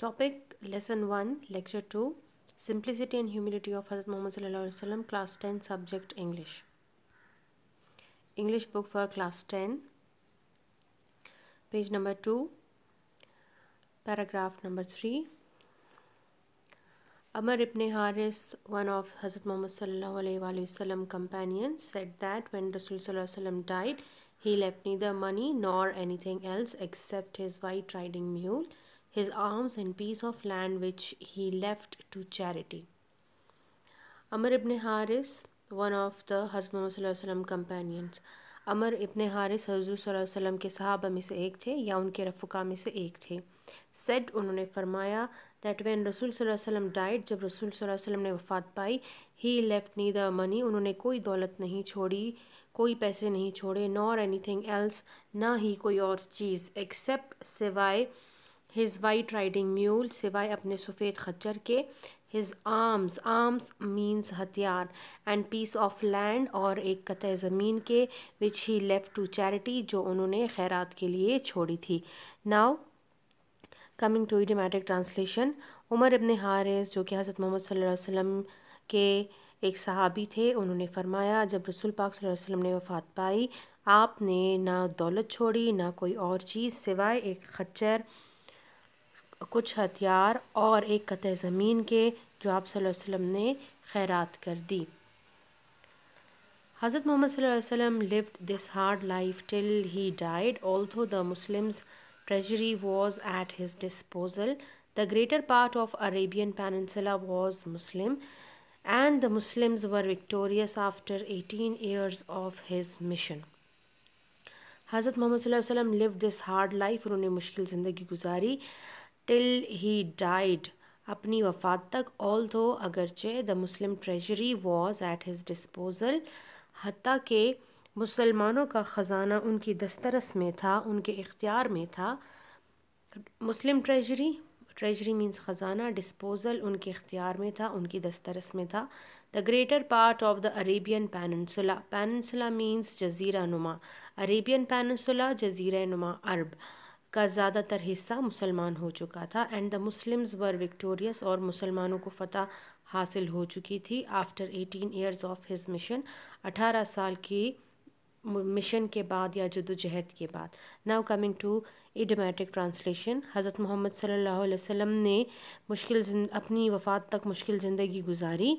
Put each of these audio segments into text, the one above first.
Topic Lesson 1, Lecture 2 Simplicity and Humility of Hazrat Muhammad, Class 10, Subject English. English book for Class 10, page number 2, paragraph number 3. Amr ibn Haris, one of Hazrat Muhammad's companions, said that when Rasul died, he left neither money nor anything else except his white riding mule his arms and piece of land which he left to charity. Amr ibn Haris, one of the Hazrat companions, अमर इबन हारिस हजूर वसल्लम के सहाबा में से एक थे या उनके रफ़ुका में से एक थे सेड उन्होंने फरमाया दैट वैन रसूल वसल्लम डाइट जब रसूल वसल्लम ने वफ़ात पाई he left neither money उन्होंने कोई दौलत नहीं छोड़ी कोई पैसे नहीं छोड़े नॉर एनी थिंग एल्स ना ही कोई और चीज़ एक्सेप्ट सिवाय हिज़ वाइट राइडिंग म्यूल सिवाय अपने सफ़ेद खच्चर के हिज़ आर्म्स आर्म्स मीन्स हथियार एंड पीस ऑफ लैंड और एक कतः ज़मीन के which he left to charity जो उन्होंने खैरात के लिए छोड़ी थी now coming to idiomatic translation Umar ibn Harith जो कि हज़रत मोहम्मद सल्लल्लाहु वसल्लम के एक सहाबी थे उन्होंने फरमाया जब रसूल पाक वसल्लम ने वफ़ात पाई आपने ना दौलत छोड़ी ना कोई और चीज़ सिवाय एक खच्चर कुछ हथियार और एक कतः ज़मीन के जो आप वसल्लम ने खैरत कर दी हज़रत मोहम्मद वसल्लम lived this hard life till he died although the Muslims treasury was at his disposal the greater part of Arabian peninsula was Muslim and the Muslim were victorious after 18 years of his mission Hazrat Muhammad live this hard life उन्होंने मुश्किल ज़िंदगी गुजारी till he died अपनी वफात तक although अगरचे the Muslim treasury was at his disposal हती के मुसलमानों का ख़जाना उनकी दस्तरस में था उनके इख्तियार में था मुस्लिम ट्रेजरी ट्रेजरी मीन्स ख़जाना डिस्पोज़ल उनके इख्तियार में था उनकी दस्तरस में था the greater part of the Arabian peninsula peninsula means जजीरा नुमा अरेबियन पैनसुला जजीरा नुमा अरब का ज़्यादातर हिस्सा मुसलमान हो चुका था and the Muslims were victorious और मुसलमानों को फतह हासिल हो चुकी थी after eighteen years of his mission अठारह साल की मिशन के बाद या जदोजहद के बाद now coming to idiomatic translation Hazrat Muhammad सल्लल्लाहु अलैहि वसल्लम ने मुश्किल अपनी वफ़ात तक मुश्किल ज़िंदगी गुजारी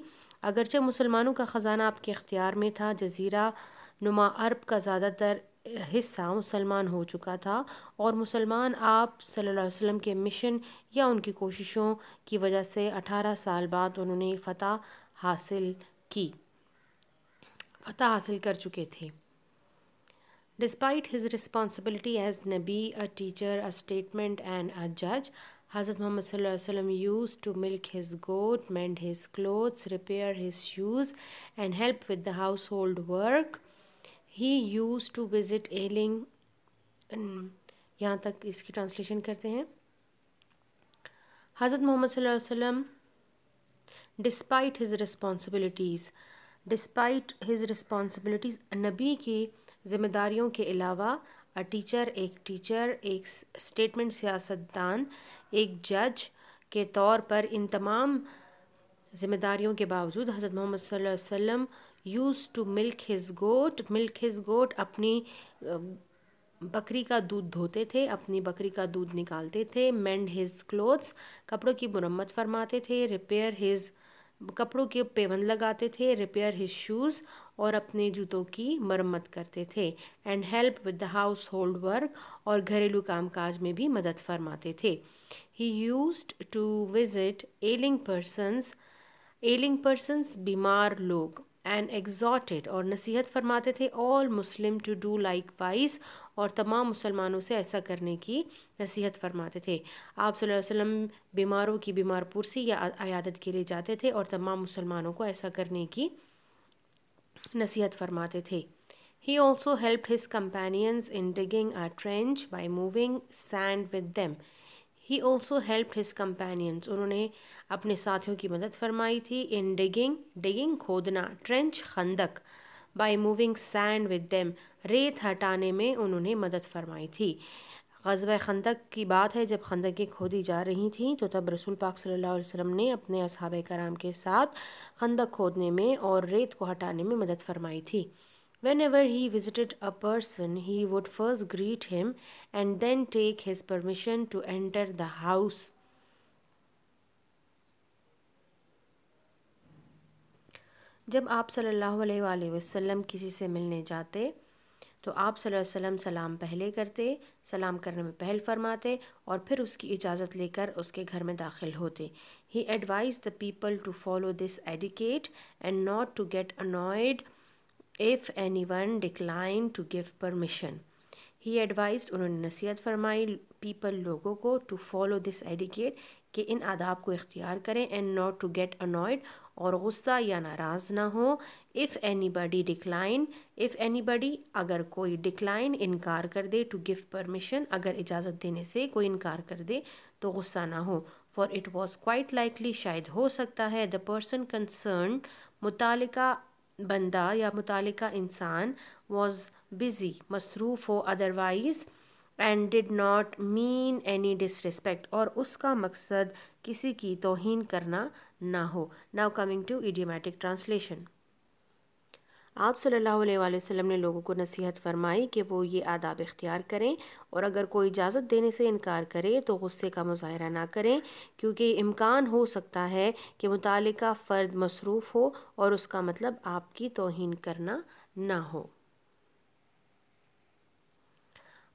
अगरचे मुसलमानों का ख़जाना आपके अख्तियार में था जजीरा नुमा अरब का ज़्यादातर हिस्सा मुसलमान हो चुका था और मुसलमान आप सल्लल्लाहु अलैहि वसल्लम के मिशन या उनकी कोशिशों की वजह से 18 साल बाद उन्होंने फ़तह हासिल की फ़तह हासिल कर चुके थे डिस्पाइट हिज रिस्पॉन्सिबिलिटी एज नबी a teacher a statesman and a जज Hazrat वसल्लम used to milk his goat mend his clothes repair his shoes and help with the household work he used to visit ailing यहाँ तक इसकी translation करते हैं Hazrat Muhammad वसल्लम despite his responsibilities despite his responsibilities नबी की ज़िम्मेदारियों के अलावा अ टीचर एक टीचर एक स्टेटमेंट सियासतदान एक जज के तौर पर इन तमाम ज़िम्मेदारियों के बावजूद हज़रत मोहम्मद वसल्लम used to milk his goat milk his goat अपनी बकरी का दूध धोते थे अपनी बकरी का दूध निकालते थे मेंड हिज क्लोथ्स कपड़ों की मुरम्मत फरमाते थे रिपेयर हिज कपड़ों के पेवन लगाते थे रिपेयर हिज शूज़ और अपने जूतों की मरम्मत करते थे and help with the household work और घरेलू कामकाज में भी मदद फरमाते थे he used to visit ailing persons ailing persons बीमार लोग एंड एग्जॉटेड और नसीहत फरमाते थे all Muslim to do likewise और तमाम मुसलमानों से ऐसा करने की नसीहत फरमाते थे आप वसल्लम बीमारों की बीमार पुरसी या अयादत के लिए जाते थे और तमाम मुसलमानों को ऐसा करने की नसीहत फरमाते थे he also help his companions in digging a trench by moving sand with them he also help his companions उन्होंने अपने साथियों की मदद फरमाई थी इन डिगिंग डिगिंग खोदना ट्रेंच खंदक by moving sand with them रेत हटाने में उन्होंने मदद फरमाई थी गजब खंदक की बात है जब खंदकें खोदी जा रही थीं तो तब रसूल पाक सल्लल्लाहु अलैहि वसल्लम ने अपने असहाब कराम के साथ खंदक खोदने में और रेत को हटाने में मदद फरमाई थी Whenever he visited a person, he would first greet him and then take his permission to enter the house. जब आप सल्लल्लाहु अलैहि वसल्लम किसी से मिलने जाते तो आप सल्लल्लाहु अलैहि वसल्लम सलाम पहले करते सलाम करने में पहल फरमाते और फिर उसकी इजाज़त लेकर उसके घर में दाखिल होते ही advise the people to follow this etiquette and not to get annoyed if anyone decline to give permission he advise उन्होंने नसीहत फरमाई पीपल लोगों को टू फॉलो दिस एडिकेट कि इन आदाब को इख्तियार करें and not to get annoyed और गुस्सा या नाराज़ ना हो if anybody decline if anybody अगर कोई डिक्लाइन इनकार कर दे टू गिव परमिशन अगर इजाज़त देने से कोई इनकार कर दे तो गुस्सा ना हो for it was quite likely शायद हो सकता है द पर्सन कंसर्न मुतल बंदा या मुतल इंसान वॉज बिज़ी मसरूफ़ हो otherwise and did not mean any disrespect और उसका मकसद किसी की तोहन करना ना हो now coming to idiomatic translation आप सल्लल्लाहु अलैहि वसल्लम ने लोगों को नसीहत फरमाई कि वो ये आदाब इख्तियार करें और अगर कोई इजाज़त देने से इनकार करे तो गुस्से का मुजाहरा ना करें क्योंकि इम्कान हो सकता है कि मुतल फ़र्द मसरूफ़ हो और उसका मतलब आपकी तोहन करना ना हो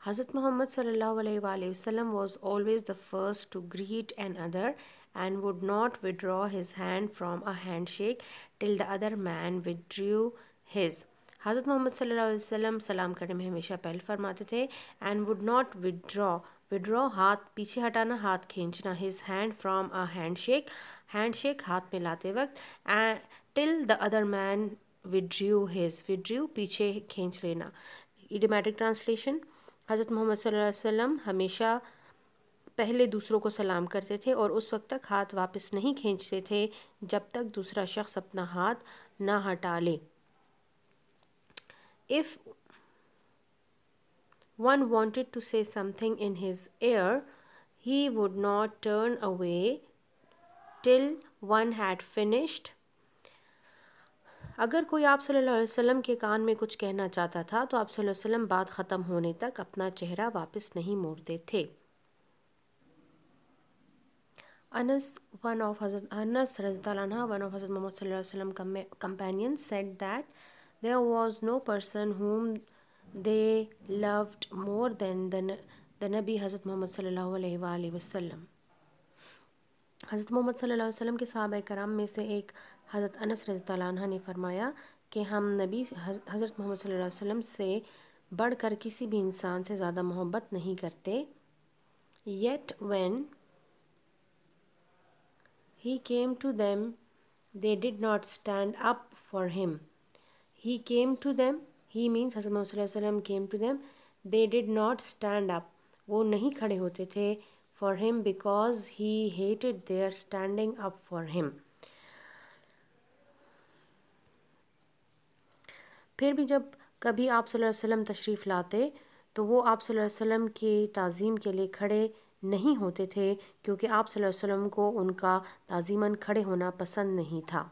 Hazrat Muhammad wasallam the first to greet another and would and withdraw his hand from a handshake till the other man man withdrew his Hazrat Muhammad सल्लम सलाम करने में हमेशा पहल फरमाते थे and would not withdraw withdraw हाथ पीछे हटाना हाथ खींचना his hand from a handshake handshake हाथ में लाते वक्त and till the other man withdrew his withdrew पीछे खींच लेना इडोमेटिक ट्रांसलेशन हज़रत मोहम्मद सल्लम हमेशा पहले दूसरों को सलाम करते थे और उस वक्त तक हाथ वापस नहीं खींचते थे जब तक दूसरा शख्स अपना हाथ ना हटा ले if one wanted to say something in his ear, he would not turn away till one had finished. अगर कोई आप सल्लल्लाहु अलैहि वसल्लम के कान में कुछ कहना चाहता था तो आप सल्लल्लाहु अलैहि वसल्लम बात ख़त्म होने तक अपना चेहरा वापस नहीं मोड़ते थे अनस वन ऑफ हज़रत अनस रजदाना वन ऑफ हज़रत मोहम्मद सल्लल्लाहु अलैहि वसल्लम companion said that There was no person whom they loved more than the, the Nabi Hazrat Muhammad वसल्लम हज़रत मोहम्मद सल्लल्लाहु अलैहि वसल्लम के साहब कराम में से एक हज़रत अनस रज़ी ने फरमाया कि हम नबी हज़रत मोहम्मद सल्लल्लाहु अलैहि वसल्लम से बढ़कर किसी भी इंसान से ज़्यादा मोहब्बत नहीं करते yet when he came to them they did not stand up for him he came to them he means Hazrat वसल्लम came to them they did not stand up वो नहीं खड़े होते थे for him because he hated their standing up for him फिर भी जब कभी आप वसल्लम तशरीफ़ लाते तो वो आप वसल्लम की तज़ीम के लिए खड़े नहीं होते थे क्योंकि आप वसल्लम को उनका ताज़ीमन खड़े होना पसंद नहीं था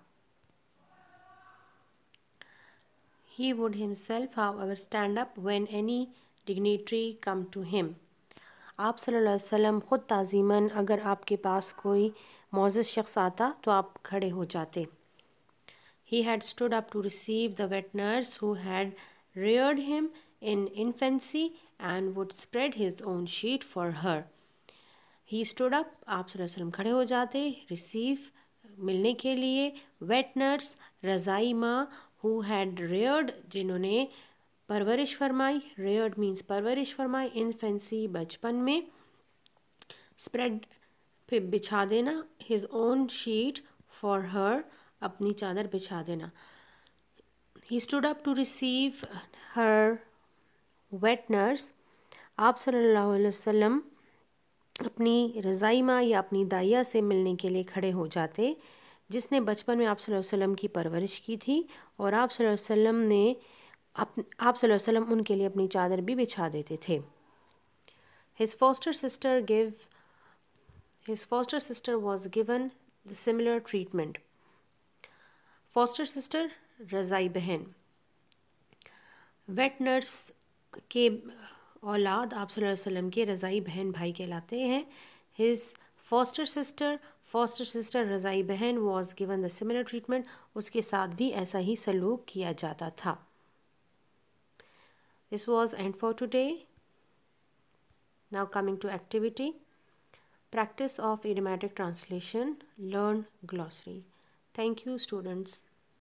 He would himself, however, stand up when any dignitary come to him. आप सल्लल्लाहु अलैहि वसल्लम ख़ुद ताज़ीमन अगर आपके पास कोई मोज़ शख्स आता तो आप खड़े हो जाते he had stood up to receive the wet nurse who had reared him in infancy and would spread his own sheet for her. He stood up, आप वसल्लम खड़े हो जाते रिसीव मिलने के लिए वेट नर्स रज़ाई माँ हु हैड रेयर्ड जिन्होंने परवरिश फरमाई रेयर्ड मीन्स परवरिश फरमाई इन्फेंसी बचपन में स्प्रेड फिर बिछा देना his own sheet for her अपनी चादर बिछा देना he stood up to receive her wet nurse आप सल्लल्लाहु अलैहि वसल्लम अपनी रज़ाई माँ या अपनी दाइया से मिलने के लिए खड़े हो जाते जिसने बचपन में आप वसल्लम की परवरिश की थी और आप वसल्लम ने आप वसल्लम उनके लिए अपनी चादर भी बिछा देते थे his foster sister give his foster sister was given the similar treatment foster sister रज़ाई बहन वेट नर्स के औलाद आप वसल्लम के रज़ाई बहन भाई कहलाते हैं his foster sister foster sister रज़ाई बहन was given the similar treatment उसके साथ भी ऐसा ही सलूक किया जाता था this was end for today now coming to activity practice of idiomatic translation learn glossary thank you students